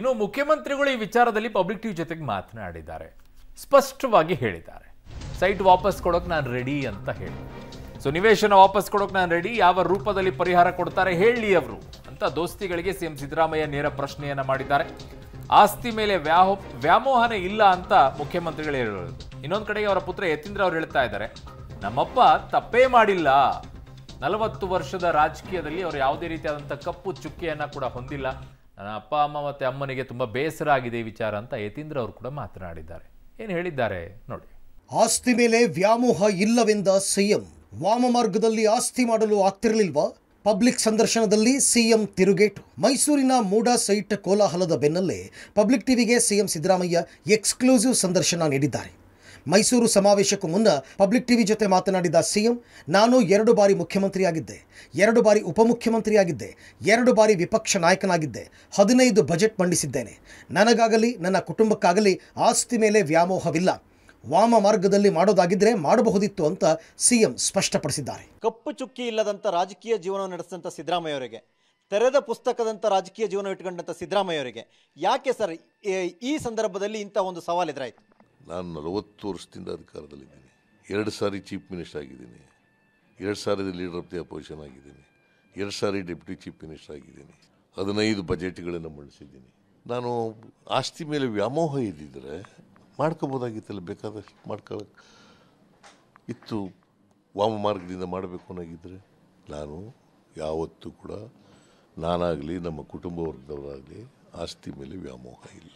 ಇನ್ನು ಮುಖ್ಯಮಂತ್ರಿಗಳು ಈ ವಿಚಾರದಲ್ಲಿ ಪಬ್ಲಿಕ್ ಟಿವಿ ಜೊತೆಗೆ ಮಾತನಾಡಿದ್ದಾರೆ ಸ್ಪಷ್ಟವಾಗಿ ಹೇಳಿದ್ದಾರೆ ಸೈಟ್ ವಾಪಸ್ ಕೊಡೋಕೆ ನಾನು ರೆಡಿ ಅಂತ ಹೇಳಿ ಸೊ ನಿವೇಶನ ವಾಪಸ್ ಕೊಡೋಕೆ ನಾನು ರೆಡಿ ಯಾವ ರೂಪದಲ್ಲಿ ಪರಿಹಾರ ಕೊಡ್ತಾರೆ ಹೇಳಿ ಅವರು ಅಂತ ದೋಸ್ತಿಗಳಿಗೆ ಸಿಎಂ ಸಿದ್ದರಾಮಯ್ಯ ನೇರ ಪ್ರಶ್ನೆಯನ್ನು ಮಾಡಿದ್ದಾರೆ ಆಸ್ತಿ ಮೇಲೆ ವ್ಯಾಹೋ ವ್ಯಾಮೋಹನ ಇಲ್ಲ ಅಂತ ಮುಖ್ಯಮಂತ್ರಿಗಳು ಹೇಳೋದು ಇನ್ನೊಂದು ಕಡೆಗೆ ಅವರ ಪುತ್ರ ಯತೀಂದ್ರ ಅವರು ಹೇಳ್ತಾ ಇದ್ದಾರೆ ನಮ್ಮಪ್ಪ ತಪ್ಪೇ ಮಾಡಿಲ್ಲ ನಲವತ್ತು ವರ್ಷದ ರಾಜಕೀಯದಲ್ಲಿ ಅವರು ಯಾವುದೇ ರೀತಿಯಾದಂಥ ಕಪ್ಪು ಚುಕ್ಕೆಯನ್ನು ಕೂಡ ಹೊಂದಿಲ್ಲ ನನ್ನ ಅಪ್ಪ ಅಮ್ಮ ಮತ್ತು ಅಮ್ಮನಿಗೆ ತುಂಬ ಬೇಸರ ಆಗಿದೆ ವಿಚಾರ ಅಂತ ಯತೀಂದ್ರ ಅವರು ಕೂಡ ಮಾತನಾಡಿದ್ದಾರೆ ಏನು ಹೇಳಿದ್ದಾರೆ ನೋಡಿ ಆಸ್ತಿ ಮೇಲೆ ವ್ಯಾಮೋಹ ಇಲ್ಲವೆಂದ ಸಿಎಂ ವಾಮ ಮಾರ್ಗದಲ್ಲಿ ಆಸ್ತಿ ಮಾಡಲು ಆಗ್ತಿರಲಿಲ್ವಾ ಪಬ್ಲಿಕ್ ಸಂದರ್ಶನದಲ್ಲಿ ಸಿಎಂ ತಿರುಗೇಟು ಮೈಸೂರಿನ ಮೂಡಾ ಸೈಟ್ ಕೋಲಾಹಲದ ಬೆನ್ನಲ್ಲೇ ಪಬ್ಲಿಕ್ ಟಿವಿಗೆ ಸಿಎಂ ಸಿದ್ದರಾಮಯ್ಯ ಎಕ್ಸ್ಕ್ಲೂಸಿವ್ ಸಂದರ್ಶನ ನೀಡಿದ್ದಾರೆ ಮೈಸೂರು ಸಮಾವೇಶಕ್ಕೂ ಮುನ್ನ ಪಬ್ಲಿಕ್ ಟಿವಿ ಜೊತೆ ಮಾತನಾಡಿದ ಸಿಎಂ ನಾನು ಎರಡು ಬಾರಿ ಮುಖ್ಯಮಂತ್ರಿಯಾಗಿದ್ದೆ ಎರಡು ಬಾರಿ ಉಪಮುಖ್ಯಮಂತ್ರಿಯಾಗಿದ್ದೆ ಎರಡು ಬಾರಿ ವಿಪಕ್ಷ ನಾಯಕನಾಗಿದ್ದೆ ಹದಿನೈದು ಬಜೆಟ್ ಮಂಡಿಸಿದ್ದೇನೆ ನನಗಾಗಲಿ ನನ್ನ ಕುಟುಂಬಕ್ಕಾಗಲಿ ಆಸ್ತಿ ಮೇಲೆ ವ್ಯಾಮೋಹವಿಲ್ಲ ವಾಮ ಮಾರ್ಗದಲ್ಲಿ ಮಾಡೋದಾಗಿದ್ದರೆ ಮಾಡಬಹುದಿತ್ತು ಅಂತ ಸಿಎಂ ಸ್ಪಷ್ಟಪಡಿಸಿದ್ದಾರೆ ಕಪ್ಪು ಚುಕ್ಕಿ ಇಲ್ಲದಂಥ ರಾಜಕೀಯ ಜೀವನ ನಡೆಸಿದಂಥ ಸಿದ್ದರಾಮಯ್ಯವರಿಗೆ ತೆರೆದ ಪುಸ್ತಕದಂಥ ರಾಜಕೀಯ ಜೀವನ ಇಟ್ಕೊಂಡಂಥ ಸಿದ್ದರಾಮಯ್ಯವರಿಗೆ ಯಾಕೆ ಸರ್ ಈ ಸಂದರ್ಭದಲ್ಲಿ ಇಂಥ ಒಂದು ಸವಾಲು ಎದುರಾಯಿತು ನಾನು ನಲವತ್ತು ವರ್ಷದಿಂದ ಅಧಿಕಾರದಲ್ಲಿದ್ದೀನಿ ಎರಡು ಸಾರಿ ಚೀಫ್ ಮಿನಿಸ್ಟರ್ ಆಗಿದ್ದೀನಿ ಎರಡು ಸಾರಿ ಲೀಡರ್ ಆಫ್ ದಿ ಅಪೋಸಿಷನ್ ಆಗಿದ್ದೀನಿ ಎರಡು ಸಾರಿ ಡೆಪ್ಯೂಟಿ ಚೀಫ್ ಮಿನಿಸ್ಟರ್ ಆಗಿದ್ದೀನಿ ಹದಿನೈದು ಬಜೆಟ್ಗಳನ್ನು ಮಂಡಿಸಿದ್ದೀನಿ ನಾನು ಆಸ್ತಿ ಮೇಲೆ ವ್ಯಾಮೋಹ ಇದ್ದಿದ್ದರೆ ಮಾಡ್ಕೋಬೋದಾಗಿತ್ತಲ್ಲ ಬೇಕಾದಷ್ಟು ಮಾಡ್ಕೊ ಇತ್ತು ವಾಮ ಮಾರ್ಗದಿಂದ ಮಾಡಬೇಕು ಅನ್ನೋಗಿದ್ದರೆ ನಾನು ಯಾವತ್ತೂ ಕೂಡ ನಾನಾಗಲಿ ನಮ್ಮ ಕುಟುಂಬ ವರ್ಗದವರಾಗಲಿ ಆಸ್ತಿ ಮೇಲೆ ವ್ಯಾಮೋಹ ಇಲ್ಲ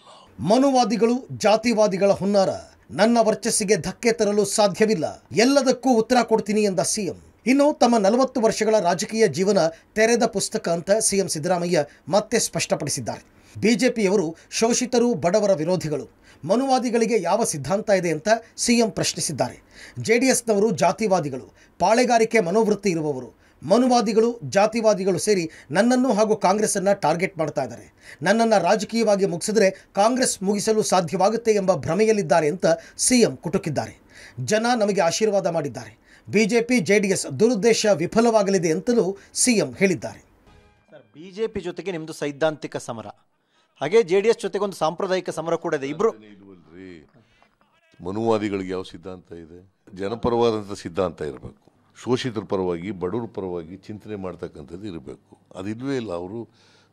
ಮನುವಾದಿಗಳು ಜಾತಿವಾದಿಗಳ ಹುನ್ನಾರ ನನ್ನ ವರ್ಚಸ್ಸಿಗೆ ಧಕ್ಕೆ ತರಲು ಸಾಧ್ಯವಿಲ್ಲ ಎಲ್ಲದಕ್ಕೂ ಉತ್ತರ ಕೊಡ್ತೀನಿ ಎಂದ ಸಿಎಂ ಇನ್ನು ತಮ್ಮ ನಲವತ್ತು ವರ್ಷಗಳ ರಾಜಕೀಯ ಜೀವನ ತೆರೆದ ಪುಸ್ತಕ ಅಂತ ಸಿಎಂ ಸಿದ್ದರಾಮಯ್ಯ ಮತ್ತೆ ಸ್ಪಷ್ಟಪಡಿಸಿದ್ದಾರೆ ಬಿಜೆಪಿಯವರು ಶೋಷಿತರು ಬಡವರ ವಿರೋಧಿಗಳು ಮನುವಾದಿಗಳಿಗೆ ಯಾವ ಸಿದ್ಧಾಂತ ಇದೆ ಅಂತ ಸಿಎಂ ಪ್ರಶ್ನಿಸಿದ್ದಾರೆ ಜೆಡಿಎಸ್ನವರು ಜಾತಿವಾದಿಗಳು ಪಾಳೆಗಾರಿಕೆ ಮನೋವೃತ್ತಿ ಇರುವವರು ಮನುವಾದಿಗಳು ಜಾತಿವಾದಿಗಳು ಸೇರಿ ನನ್ನನ್ನು ಹಾಗೂ ಕಾಂಗ್ರೆಸ್ಸನ್ನು ಟಾರ್ಗೆಟ್ ಮಾಡ್ತಾ ಇದ್ದಾರೆ ನನ್ನನ್ನು ರಾಜಕೀಯವಾಗಿ ಮುಗಿಸಿದ್ರೆ ಕಾಂಗ್ರೆಸ್ ಮುಗಿಸಲು ಸಾಧ್ಯವಾಗುತ್ತೆ ಎಂಬ ಭ್ರಮೆಯಲ್ಲಿದ್ದಾರೆ ಅಂತ ಸಿ ಎಂ ಕುಟುಕಿದ್ದಾರೆ ಜನ ನಮಗೆ ಆಶೀರ್ವಾದ ಮಾಡಿದ್ದಾರೆ ಬಿಜೆಪಿ ಜೆಡಿಎಸ್ ದುರುದ್ದೇಶ ವಿಫಲವಾಗಲಿದೆ ಅಂತಲೂ ಸಿಎಂ ಹೇಳಿದ್ದಾರೆ ಸರ್ ಬಿಜೆಪಿ ಜೊತೆಗೆ ನಿಮ್ಮದು ಸೈದ್ಧಾಂತಿಕ ಸಮರ ಹಾಗೆ ಜೆ ಡಿ ಎಸ್ ಜೊತೆಗೆ ಒಂದು ಸಾಂಪ್ರದಾಯಿಕ ಸಮರ ಕೂಡ ಇದೆ ಇಬ್ಬರು ಮನುವಾದಿಗಳಿಗೆ ಯಾವ ಸಿದ್ಧಾಂತ ಇದೆ ಜನಪರವಾದಂಥ ಸಿದ್ಧಾಂತ ಇರಬೇಕು ಶೋಷಿತರ ಪರವಾಗಿ ಬಡವರ ಪರವಾಗಿ ಚಿಂತನೆ ಮಾಡ್ತಕ್ಕಂಥದ್ದು ಇರಬೇಕು ಅದಿಲ್ವೇ ಇಲ್ಲ ಅವರು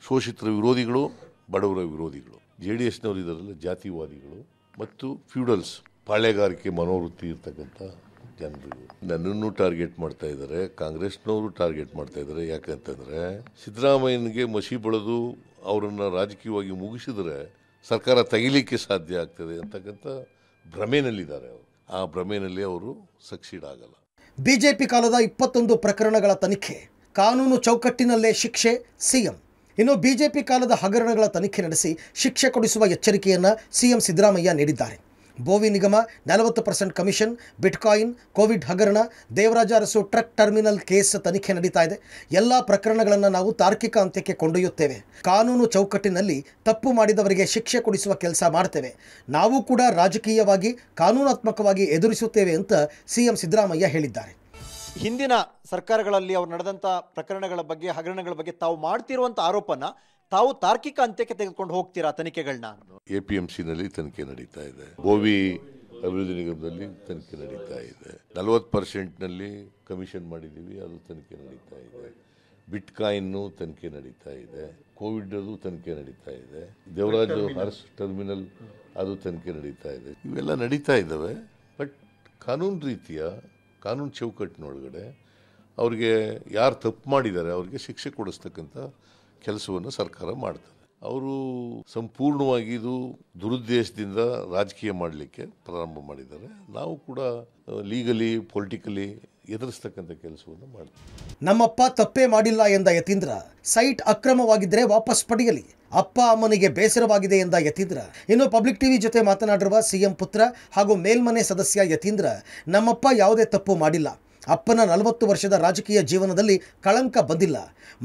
ಶೋಷಿತರ ವಿರೋಧಿಗಳು ಬಡವರ ವಿರೋಧಿಗಳು ಜೆ ಡಿ ಎಸ್ನವರು ಇದರಲ್ಲ ಜಾತಿವಾದಿಗಳು ಮತ್ತು ಫ್ಯೂಡಲ್ಸ್ ಪಾಳೆಗಾರಿಕೆ ಮನೋವೃತ್ತಿ ಇರ್ತಕ್ಕಂಥ ಜನರು ನನ್ನನ್ನು ಟಾರ್ಗೆಟ್ ಮಾಡ್ತಾ ಇದ್ದಾರೆ ಕಾಂಗ್ರೆಸ್ನವರು ಟಾರ್ಗೆಟ್ ಮಾಡ್ತಾ ಇದ್ದಾರೆ ಯಾಕಂತಂದರೆ ಸಿದ್ದರಾಮಯ್ಯನಿಗೆ ಮಸಿ ಬಳದು ಅವರನ್ನು ರಾಜಕೀಯವಾಗಿ ಮುಗಿಸಿದರೆ ಸರ್ಕಾರ ತೆಗಿಲಿಕ್ಕೆ ಸಾಧ್ಯ ಆಗ್ತದೆ ಅಂತಕ್ಕಂಥ ಭ್ರಮೆನಲ್ಲಿದ್ದಾರೆ ಅವರು ಆ ಭ್ರಮೆನಲ್ಲಿ ಅವರು ಸಕ್ಸೀಡ್ ಆಗಲ್ಲ ಬಿಜೆಪಿ ಕಾಲದ ಇಪ್ಪತ್ತೊಂದು ಪ್ರಕರಣಗಳ ತನಿಖೆ ಕಾನೂನು ಚೌಕಟ್ಟಿನಲ್ಲೇ ಶಿಕ್ಷೆ ಸಿಎಂ ಇನ್ನು ಬಿಜೆಪಿ ಕಾಲದ ಹಗರಣಗಳ ತನಿಖೆ ನಡೆಸಿ ಶಿಕ್ಷೆ ಕೊಡಿಸುವ ಎಚ್ಚರಿಕೆಯನ್ನು ಸಿಎಂ ಸಿದ್ದರಾಮಯ್ಯ ನೀಡಿದ್ದಾರೆ ಬೋವಿ ನಿಗಮ ನಲವತ್ತು ಪರ್ಸೆಂಟ್ ಕಮಿಷನ್ ಬಿಟ್ಕಾಯಿನ್ ಕೋವಿಡ್ ಹಗರಣ Devaraj Urs truck terminal case ತನಿಖೆ ನಡೀತಾ ಇದೆ ಎಲ್ಲ ಪ್ರಕರಣಗಳನ್ನು ನಾವು ತಾರ್ಕಿಕ ಅಂತ್ಯಕ್ಕೆ ಕೊಂಡೊಯ್ಯುತ್ತೇವೆ ಕಾನೂನು ಚೌಕಟ್ಟಿನಲ್ಲಿ ತಪ್ಪು ಮಾಡಿದವರಿಗೆ ಶಿಕ್ಷೆ ಕೊಡಿಸುವ ಕೆಲಸ ಮಾಡ್ತೇವೆ ನಾವು ಕೂಡ ರಾಜಕೀಯವಾಗಿ ಕಾನೂನಾತ್ಮಕವಾಗಿ ಎದುರಿಸುತ್ತೇವೆ ಅಂತ ಸಿಎಂ ಸಿದ್ದರಾಮಯ್ಯ ಹೇಳಿದ್ದಾರೆ ಹಿಂದಿನ ಸರ್ಕಾರಗಳಲ್ಲಿ ಅವರು ನಡೆದಂಥ ಪ್ರಕರಣಗಳ ಬಗ್ಗೆ ಹಗರಣಗಳ ಬಗ್ಗೆ ತಾವು ಮಾಡ್ತಿರುವಂಥ ಆರೋಪನ ತಾವು ತಾರ್ಕಿಕ ಅಂತ್ಯಕ್ಕೆ ತೆಗೆದುಕೊಂಡು ಹೋಗ್ತೀರಾ ತನಿಖೆಗಳನ್ನ ಎ ಪಿ ಎಂ ಸಿನಲ್ಲಿ ತನಿಖೆ ನಡೀತಾ ಇದೆ ಗೋವಿ ಅಭಿವೃದ್ಧಿ ನಿಗಮದಲ್ಲಿ ತನಿಖೆ ನಡೀತಾ ಇದೆ ನಲವತ್ತು ಪರ್ಸೆಂಟ್ನಲ್ಲಿ ಕಮಿಷನ್ ಮಾಡಿದ್ದೀವಿ ಅದು ತನಿಖೆ ನಡೀತಾ ಇದೆ ಬಿಟ್ಕಾಯಿನ್ ತನಿಖೆ ನಡೀತಾ ಇದೆ ಕೋವಿಡ್ ತನಿಖೆ ನಡೀತಾ ಇದೆ ದೇವರಾಜ್ ಹರ್ಸ್ ಟರ್ಮಿನಲ್ ಅದು ತನಿಖೆ ನಡೀತಾ ಇದೆ ಇವೆಲ್ಲ ನಡೀತಾ ಇದ್ದಾವೆ ಬಟ್ ಕಾನೂನು ರೀತಿಯ ಕಾನೂನು ಚೌಕಟ್ಟಿನೊಳಗಡೆ ಅವ್ರಿಗೆ ಯಾರು ತಪ್ಪು ಮಾಡಿದ್ದಾರೆ ಅವ್ರಿಗೆ ಶಿಕ್ಷೆ ಕೊಡಿಸ್ತಕ್ಕಂಥ ಕೆಲಸವನ್ನು ಸರ್ಕಾರ ಮಾಡ್ತದೆ ಅವರು ಸಂಪೂರ್ಣವಾಗಿ ಇದು ದುರುದ್ದೇಶದಿಂದ ರಾಜಕೀಯ ಮಾಡಲಿಕ್ಕೆ ಪ್ರಾರಂಭ ಮಾಡಿದ್ದಾರೆ ನಾವು ಕೂಡ ಲೀಗಲಿ ಪೊಲಿಟಿಕಲಿ ಎದುರಿಸ್ತಕ್ಕಂಥ ಕೆಲಸವನ್ನು ಮಾಡ್ತೀವಿ ನಮ್ಮಪ್ಪ ತಪ್ಪೇ ಮಾಡಿಲ್ಲ ಎಂದ ಯತೀಂದ್ರ ಸೈಟ್ ಅಕ್ರಮವಾಗಿದ್ದರೆ ವಾಪಸ್ ಪಡೆಯಲಿ ಅಪ್ಪ ಅಮ್ಮನಿಗೆ ಬೇಸರವಾಗಿದೆ ಎಂದ ಯತೀಂದ್ರ ಇನ್ನು ಪಬ್ಲಿಕ್ ಟಿವಿ ಜೊತೆ ಮಾತನಾಡಿರುವ ಸಿಎಂ ಪುತ್ರ ಹಾಗೂ ಮೇಲ್ಮನೆ ಸದಸ್ಯ ಯತೀಂದ್ರ ನಮ್ಮಪ್ಪ ಯಾವುದೇ ತಪ್ಪು ಮಾಡಿಲ್ಲ ಅಪ್ಪನ ನಲವತ್ತು ವರ್ಷದ ರಾಜಕೀಯ ಜೀವನದಲ್ಲಿ ಕಳಂಕ ಬಂದಿಲ್ಲ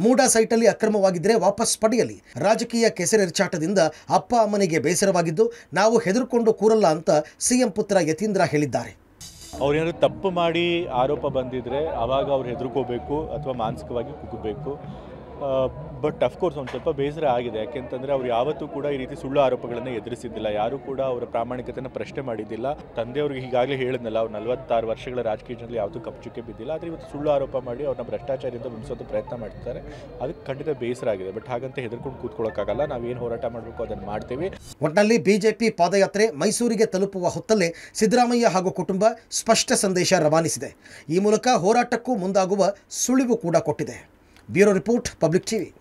ಮೂಡಾ ಸೈಟಲ್ಲಿ ಅಕ್ರಮವಾಗಿದ್ದರೆ ವಾಪಸ್ ಪಡೆಯಲಿ ರಾಜಕೀಯ ಕೆಸರೆರ್ಚಾಟದಿಂದ ಅಪ್ಪ ಅಮ್ಮನಿಗೆ ಬೇಸರವಾಗಿದ್ದು ನಾವು ಹೆದರ್ಕೊಂಡು ಕೂರಲ್ಲ ಅಂತ ಸಿಎಂ ಪುತ್ರ ಯತೀಂದ್ರ ಹೇಳಿದ್ದಾರೆ ಅವ್ರೇನಾದ್ರು ತಪ್ಪು ಮಾಡಿ ಆರೋಪ ಬಂದಿದ್ರೆ ಅವಾಗ ಅವ್ರು ಹೆದರ್ಕೋಬೇಕು ಅಥವಾ ಮಾನಸಿಕವಾಗಿ ಕುಗ್ಗಬೇಕು ಬಟ್ ಅಫ್ಕೋರ್ಸ್ ಒಂದು ಸ್ವಲ್ಪ ಬೇಸರ ಆಗಿದೆ ಯಾಕೆಂತಂದ್ರೆ ಅವ್ರು ಯಾವತ್ತೂ ಕೂಡ ಈ ರೀತಿ ಸುಳ್ಳು ಆರೋಪಗಳನ್ನು ಎದುರಿಸಿದ್ದಿಲ್ಲ ಯಾರೂ ಕೂಡ ಅವರ ಪ್ರಾಮಾಣಿಕತೆಯನ್ನು ಪ್ರಶ್ನೆ ಮಾಡಿದ್ದಿಲ್ಲ ತಂದೆಯವ್ರಿಗೆ ಈಗಾಗಲೇ ಹೇಳಿದ್ನಲ್ಲ ಅವ್ರು ನಲವತ್ತಾರು ವರ್ಷಗಳ ರಾಜಕೀಯದಲ್ಲಿ ಯಾವುದೂ ಕಪ್ಚುಕೆ ಬಿದ್ದಿಲ್ಲ ಆದರೆ ಇವತ್ತು ಸುಳ್ಳು ಆರೋಪ ಮಾಡಿ ಅವ್ರನ್ನ ಭ್ರಷ್ಟಾಚಾರದಿಂದ ಬಿಡಿಸೋದು ಪ್ರಯತ್ನ ಮಾಡ್ತಾರೆ ಅದಕ್ಕೆ ಖಂಡಿತ ಬೇಸರ ಆಗಿದೆ ಬಟ್ ಹಾಗಂತ ಹೆದರ್ಕೊಂಡು ಕೂತ್ಕೊಳ್ಳೋಕ್ಕಾಗಲ್ಲ ನಾವೇನು ಹೋರಾಟ ಮಾಡಬೇಕು ಅದನ್ನು ಮಾಡ್ತೀವಿ ಒಟ್ಟಿನಲ್ಲಿ ಬಿಜೆಪಿ ಪಾದಯಾತ್ರೆ ಮೈಸೂರಿಗೆ ತಲುಪುವ ಹೊತ್ತಲ್ಲೇ ಸಿದ್ದರಾಮಯ್ಯ ಹಾಗೂ ಕುಟುಂಬ ಸ್ಪಷ್ಟ ಸಂದೇಶ ರವಾನಿಸಿದೆ ಈ ಮೂಲಕ ಹೋರಾಟಕ್ಕೂ ಮುಂದಾಗುವ ಸುಳಿವು ಕೂಡ ಕೊಟ್ಟಿದೆ Bureau Report, Public TV.